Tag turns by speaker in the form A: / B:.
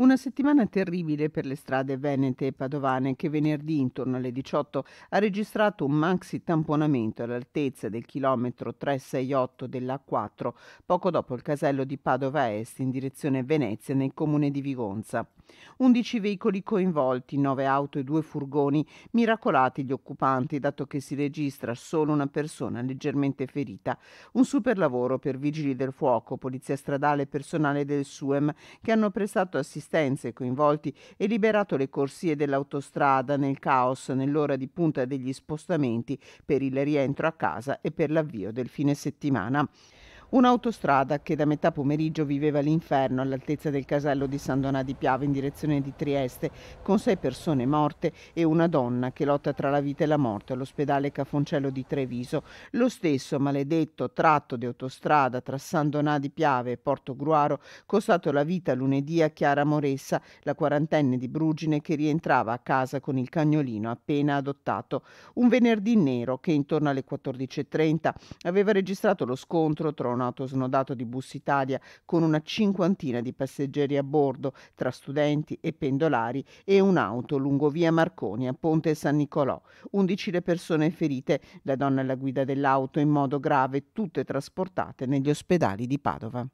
A: Una settimana terribile per le strade venete e padovane che venerdì intorno alle 18 ha registrato un maxi tamponamento all'altezza del chilometro 368 della A4 poco dopo il casello di Padova Est in direzione Venezia nel comune di Vigonza. 11 veicoli coinvolti, 9 auto e 2 furgoni, miracolati gli occupanti dato che si registra solo una persona leggermente ferita. Un super lavoro per vigili del fuoco, polizia stradale e personale del SUEM che hanno prestato assistenza resistenza ai coinvolti e liberato le corsie dell'autostrada nel caos nell'ora di punta degli spostamenti per il rientro a casa e per l'avvio del fine settimana. Un'autostrada che da metà pomeriggio viveva l'inferno all'altezza del casello di San Donà di Piave in direzione di Trieste, con sei persone morte e una donna che lotta tra la vita e la morte all'ospedale Cafoncello di Treviso. Lo stesso maledetto tratto di autostrada tra San Donà di Piave e Porto Gruaro costato la vita lunedì a Chiara Moressa, la quarantenne di Brugine che rientrava a casa con il cagnolino appena adottato. Un venerdì nero che intorno alle 14.30 aveva registrato lo scontro tra un neonato snodato di Bus Italia con una cinquantina di passeggeri a bordo tra studenti e pendolari e un'auto lungo via Marconi a Ponte San Nicolò. Undici le persone ferite, la donna alla guida dell'auto in modo grave, tutte trasportate negli ospedali di Padova.